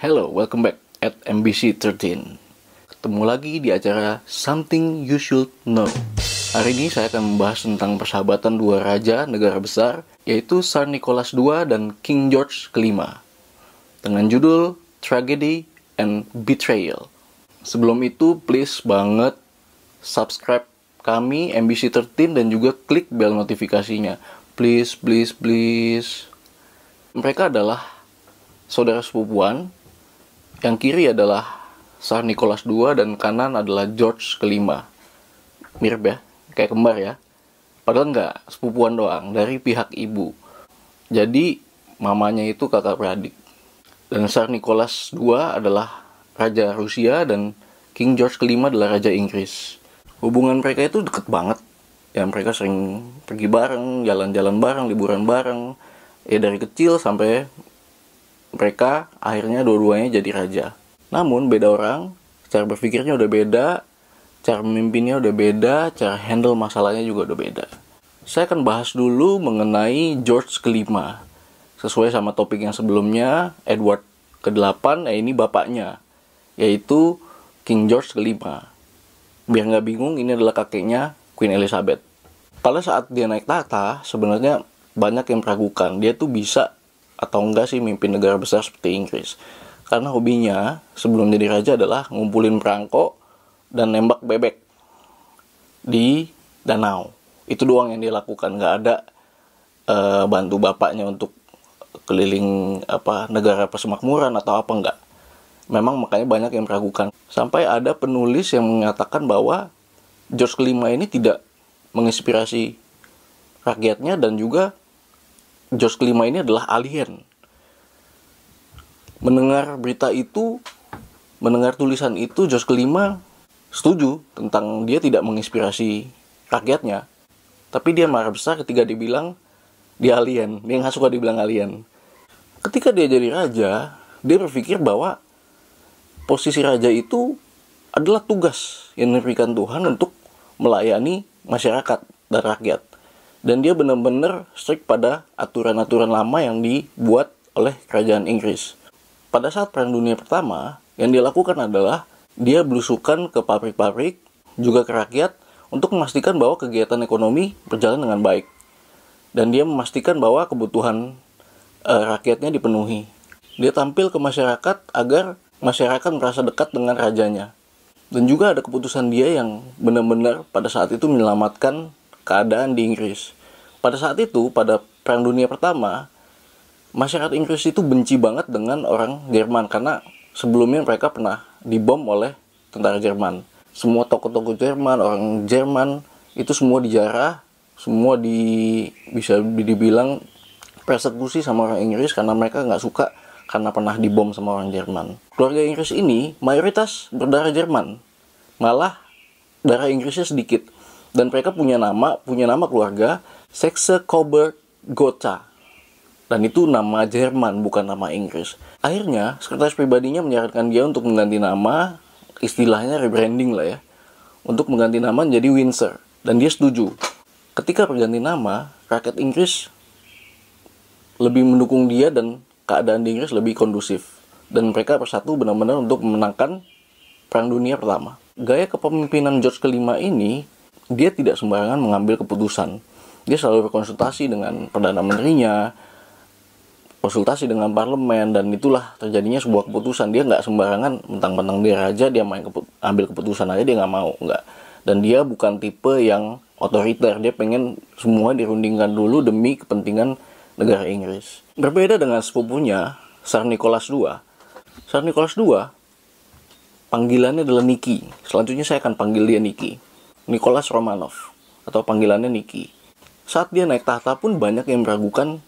Hello, welcome back at MBC 13. Ketemu lagi di acara Something You Should Know. Hari ini saya akan membahas tentang persahabatan dua raja negara besar, yaitu Tsar Nicholas II dan King George V. Dengan judul Tragedy and Betrayal. Sebelum itu, please banget subscribe kami MBC 13 dan juga klik bell notifikasinya. Please, please, please. Mereka adalah saudara sepupuan yang kiri adalah Tsar Nicholas II dan kanan adalah George kelima. Mirip ya, kayak kembar ya. Padahal nggak sepupuan doang dari pihak ibu. Jadi mamanya itu kakak beradik. Dan Tsar Nicholas II adalah raja Rusia dan King George kelima adalah raja Inggris. Hubungan mereka itu deket banget. Ya mereka sering pergi bareng, jalan-jalan bareng, liburan bareng. Ya dari kecil sampai mereka akhirnya dua-duanya jadi raja. Namun beda orang, cara berpikirnya udah beda, cara memimpinnya udah beda, cara handle masalahnya juga udah beda. Saya akan bahas dulu mengenai George kelima. Sesuai sama topik yang sebelumnya, Edward ke-8, ya eh, ini bapaknya, yaitu King George kelima. Biar nggak bingung, ini adalah kakeknya Queen Elizabeth. Pada saat dia naik tahta, sebenarnya banyak yang meragukan dia tuh bisa atau enggak sih mimpin negara besar seperti Inggris. Karena hobinya sebelum jadi raja adalah ngumpulin perangko dan nembak bebek di danau. Itu doang yang dia lakukan, nggak ada e, bantu bapaknya untuk keliling apa negara persemakmuran atau apa enggak. Memang makanya banyak yang meragukan. Sampai ada penulis yang mengatakan bahwa George kelima ini tidak menginspirasi rakyatnya dan juga Jos kelima ini adalah alien. Mendengar berita itu, mendengar tulisan itu, Jos kelima setuju tentang dia tidak menginspirasi rakyatnya. Tapi dia marah besar ketika dibilang dia alien. Dia nggak suka dibilang alien. Ketika dia jadi raja, dia berpikir bahwa posisi raja itu adalah tugas yang diberikan Tuhan untuk melayani masyarakat dan rakyat dan dia benar-benar strict pada aturan-aturan lama yang dibuat oleh kerajaan Inggris. Pada saat Perang Dunia Pertama, yang dia lakukan adalah dia belusukan ke pabrik-pabrik, juga ke rakyat, untuk memastikan bahwa kegiatan ekonomi berjalan dengan baik. Dan dia memastikan bahwa kebutuhan e, rakyatnya dipenuhi. Dia tampil ke masyarakat agar masyarakat merasa dekat dengan rajanya. Dan juga ada keputusan dia yang benar-benar pada saat itu menyelamatkan keadaan di Inggris. Pada saat itu, pada Perang Dunia Pertama, masyarakat Inggris itu benci banget dengan orang Jerman karena sebelumnya mereka pernah dibom oleh tentara Jerman. Semua toko-toko Jerman, orang Jerman itu semua dijarah, semua di bisa dibilang persekusi sama orang Inggris karena mereka nggak suka karena pernah dibom sama orang Jerman. Keluarga Inggris ini mayoritas berdarah Jerman, malah darah Inggrisnya sedikit dan mereka punya nama punya nama keluarga Sexe Coburg Gotha dan itu nama Jerman bukan nama Inggris akhirnya sekretaris pribadinya menyarankan dia untuk mengganti nama istilahnya rebranding lah ya untuk mengganti nama menjadi Windsor dan dia setuju ketika berganti nama rakyat Inggris lebih mendukung dia dan keadaan di Inggris lebih kondusif dan mereka bersatu benar-benar untuk memenangkan Perang Dunia Pertama. Gaya kepemimpinan George kelima ini dia tidak sembarangan mengambil keputusan. Dia selalu berkonsultasi dengan perdana menterinya, konsultasi dengan parlemen dan itulah terjadinya sebuah keputusan. Dia nggak sembarangan mentang-mentang dia raja dia main keput ambil keputusan aja dia nggak mau nggak. Dan dia bukan tipe yang otoriter. Dia pengen semua dirundingkan dulu demi kepentingan negara Inggris. Berbeda dengan sepupunya Sir Nicholas II. Sir Nicholas II panggilannya adalah Niki. Selanjutnya saya akan panggil dia Niki. Nicholas Romanov atau panggilannya Niki. Saat dia naik tahta pun banyak yang meragukan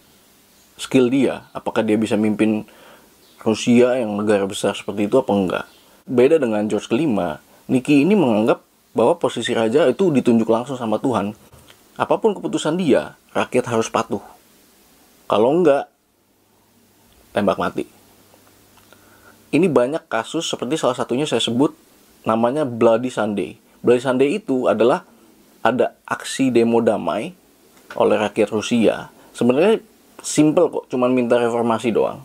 skill dia, apakah dia bisa mimpin Rusia yang negara besar seperti itu apa enggak. Beda dengan George kelima, Niki ini menganggap bahwa posisi raja itu ditunjuk langsung sama Tuhan. Apapun keputusan dia, rakyat harus patuh. Kalau enggak, tembak mati. Ini banyak kasus seperti salah satunya saya sebut namanya Bloody Sunday. Bloody Sunday itu adalah ada aksi demo damai oleh rakyat Rusia. Sebenarnya simple kok, cuman minta reformasi doang.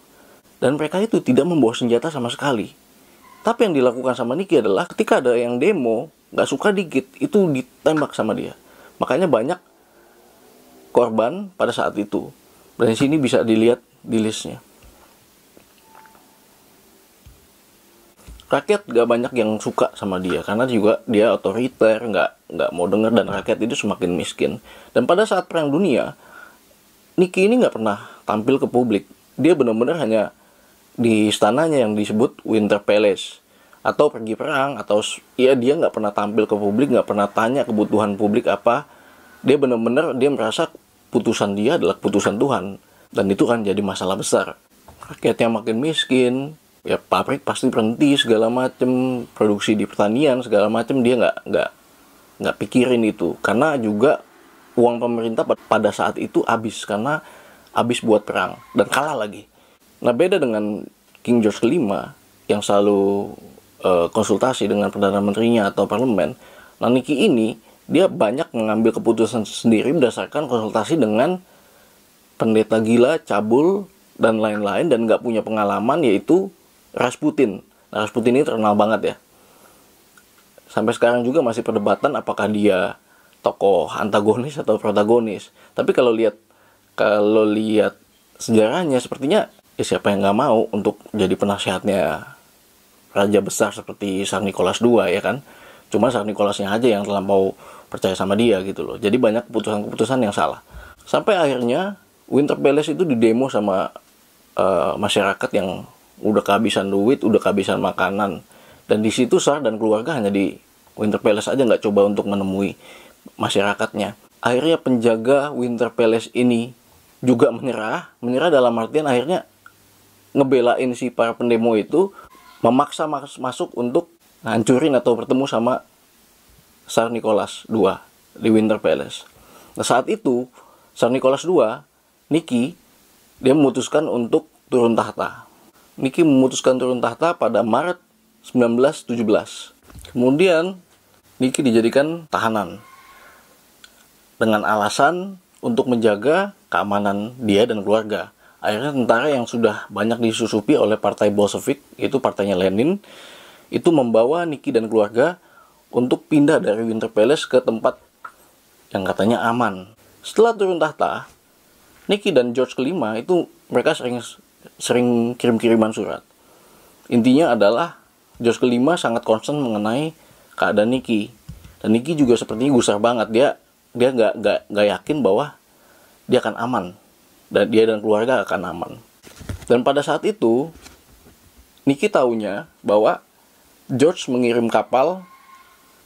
Dan mereka itu tidak membawa senjata sama sekali. Tapi yang dilakukan sama Niki adalah ketika ada yang demo, nggak suka dikit, itu ditembak sama dia. Makanya banyak korban pada saat itu. Dan sini bisa dilihat di listnya. rakyat gak banyak yang suka sama dia karena juga dia otoriter nggak nggak mau dengar dan rakyat itu semakin miskin dan pada saat perang dunia Niki ini nggak pernah tampil ke publik dia benar-benar hanya di istananya yang disebut Winter Palace atau pergi perang atau ya dia nggak pernah tampil ke publik nggak pernah tanya kebutuhan publik apa dia benar-benar dia merasa putusan dia adalah putusan Tuhan dan itu kan jadi masalah besar rakyatnya makin miskin ya pabrik pasti berhenti segala macem produksi di pertanian segala macem dia nggak nggak nggak pikirin itu karena juga uang pemerintah pada saat itu habis karena habis buat perang dan kalah lagi nah beda dengan King George kelima yang selalu uh, konsultasi dengan perdana menterinya atau parlemen nah Niki ini dia banyak mengambil keputusan sendiri berdasarkan konsultasi dengan pendeta gila, cabul, dan lain-lain dan nggak punya pengalaman yaitu Rasputin. Nah, Rasputin ini terkenal banget ya. Sampai sekarang juga masih perdebatan apakah dia tokoh antagonis atau protagonis. Tapi kalau lihat kalau lihat sejarahnya sepertinya ya siapa yang nggak mau untuk jadi penasihatnya raja besar seperti Sang Nicholas II ya kan. Cuma Sang Nicholasnya aja yang terlampau percaya sama dia gitu loh. Jadi banyak keputusan-keputusan yang salah. Sampai akhirnya Winter Palace itu didemo sama uh, masyarakat yang udah kehabisan duit, udah kehabisan makanan. Dan di situ Sar dan keluarga hanya di Winter Palace aja nggak coba untuk menemui masyarakatnya. Akhirnya penjaga Winter Palace ini juga menyerah, menyerah dalam artian akhirnya ngebelain si para pendemo itu memaksa mas masuk untuk hancurin atau bertemu sama Sar Nicholas II di Winter Palace. Nah, saat itu Sar Nicholas II, Niki, dia memutuskan untuk turun tahta. Niki memutuskan turun tahta pada Maret 1917. Kemudian Niki dijadikan tahanan dengan alasan untuk menjaga keamanan dia dan keluarga. Akhirnya tentara yang sudah banyak disusupi oleh partai Bolshevik, itu partainya Lenin, itu membawa Niki dan keluarga untuk pindah dari Winter Palace ke tempat yang katanya aman. Setelah turun tahta, Niki dan George kelima itu mereka sering sering kirim-kiriman surat. Intinya adalah Jos kelima sangat concern mengenai keadaan Niki. Dan Niki juga seperti gusar banget dia dia nggak nggak nggak yakin bahwa dia akan aman dan dia dan keluarga akan aman. Dan pada saat itu Niki tahunya bahwa George mengirim kapal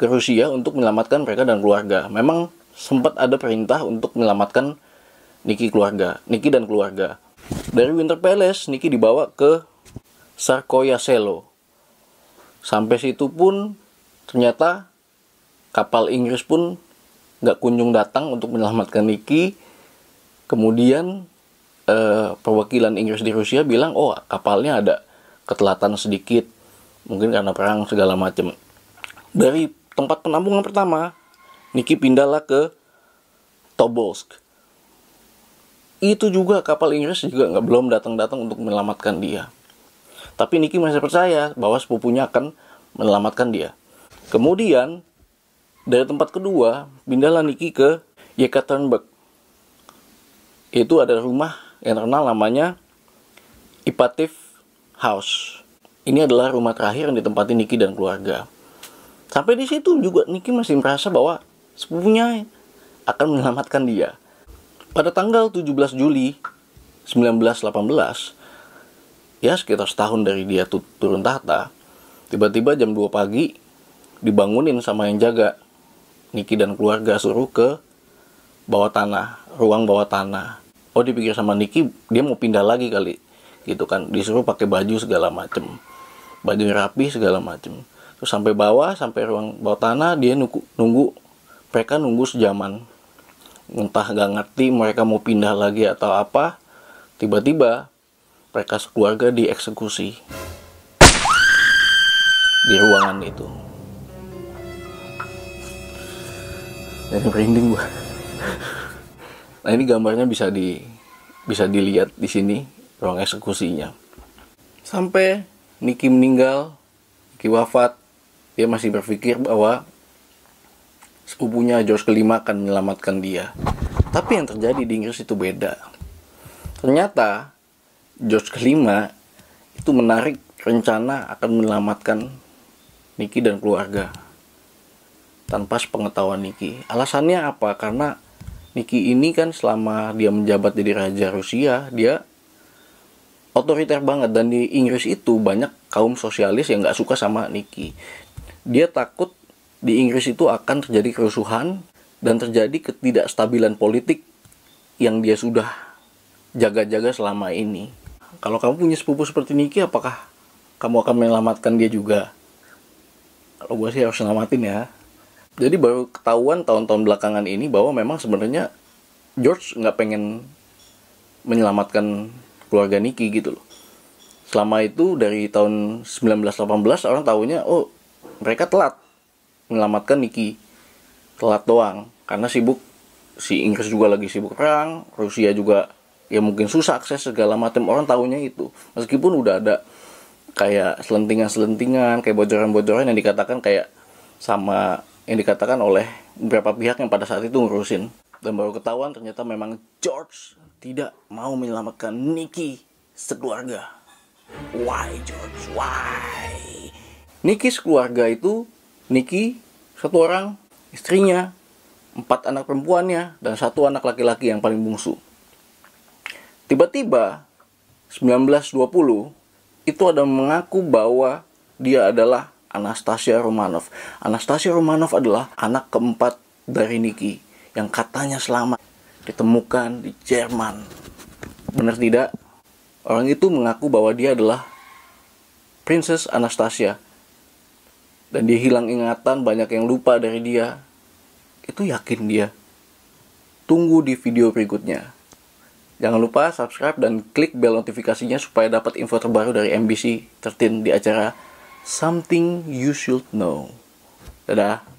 ke Rusia untuk menyelamatkan mereka dan keluarga. Memang sempat ada perintah untuk menyelamatkan Niki keluarga, Niki dan keluarga. Dari Winter Palace, Niki dibawa ke Sarkoya Selo. Sampai situ pun ternyata kapal Inggris pun nggak kunjung datang untuk menyelamatkan Niki. Kemudian eh, perwakilan Inggris di Rusia bilang, oh kapalnya ada ketelatan sedikit, mungkin karena perang segala macam. Dari tempat penampungan pertama, Niki pindahlah ke Tobolsk itu juga kapal Inggris juga nggak belum datang-datang untuk menyelamatkan dia. Tapi Niki masih percaya bahwa sepupunya akan menyelamatkan dia. Kemudian dari tempat kedua pindahlah Niki ke Yekaterinburg. Itu ada rumah yang terkenal namanya Ipatif House. Ini adalah rumah terakhir yang ditempati Niki dan keluarga. Sampai di situ juga Niki masih merasa bahwa sepupunya akan menyelamatkan dia. Pada tanggal 17 Juli 1918, ya sekitar setahun dari dia turun tahta, tiba-tiba jam 2 pagi dibangunin sama yang jaga. Niki dan keluarga suruh ke bawah tanah, ruang bawah tanah. Oh dipikir sama Niki dia mau pindah lagi kali gitu kan disuruh pakai baju segala macem baju rapi segala macem terus sampai bawah sampai ruang bawah tanah dia nunggu, nunggu mereka nunggu sejaman entah nggak ngerti mereka mau pindah lagi atau apa tiba-tiba mereka sekeluarga dieksekusi di ruangan itu ini merinding gua nah ini gambarnya bisa di bisa dilihat di sini ruang eksekusinya sampai Niki meninggal Niki wafat dia masih berpikir bahwa sepupunya George kelima akan menyelamatkan dia. Tapi yang terjadi di Inggris itu beda. Ternyata George kelima itu menarik rencana akan menyelamatkan Niki dan keluarga tanpa sepengetahuan Niki. Alasannya apa? Karena Niki ini kan selama dia menjabat jadi raja Rusia, dia otoriter banget dan di Inggris itu banyak kaum sosialis yang nggak suka sama Niki. Dia takut di Inggris itu akan terjadi kerusuhan dan terjadi ketidakstabilan politik yang dia sudah jaga-jaga selama ini. Kalau kamu punya sepupu seperti Niki, apakah kamu akan menyelamatkan dia juga? Kalau gue sih harus selamatin ya. Jadi baru ketahuan tahun-tahun belakangan ini bahwa memang sebenarnya George nggak pengen menyelamatkan keluarga Niki gitu loh. Selama itu dari tahun 1918 orang tahunya oh mereka telat menyelamatkan Niki telat doang karena sibuk si Inggris juga lagi sibuk perang Rusia juga ya mungkin susah akses segala macam orang tahunya itu meskipun udah ada kayak selentingan-selentingan kayak bocoran-bocoran yang dikatakan kayak sama yang dikatakan oleh beberapa pihak yang pada saat itu ngurusin dan baru ketahuan ternyata memang George tidak mau menyelamatkan Nicky sekeluarga. Why George? Why? Nicky sekeluarga itu Niki satu orang, istrinya, empat anak perempuannya, dan satu anak laki-laki yang paling bungsu. Tiba-tiba 1920 itu ada mengaku bahwa dia adalah Anastasia Romanov. Anastasia Romanov adalah anak keempat dari Niki yang katanya selamat ditemukan di Jerman. Benar tidak? Orang itu mengaku bahwa dia adalah Princess Anastasia dan dia hilang ingatan banyak yang lupa dari dia itu yakin dia tunggu di video berikutnya jangan lupa subscribe dan klik bell notifikasinya supaya dapat info terbaru dari MBC 13 di acara Something You Should Know dadah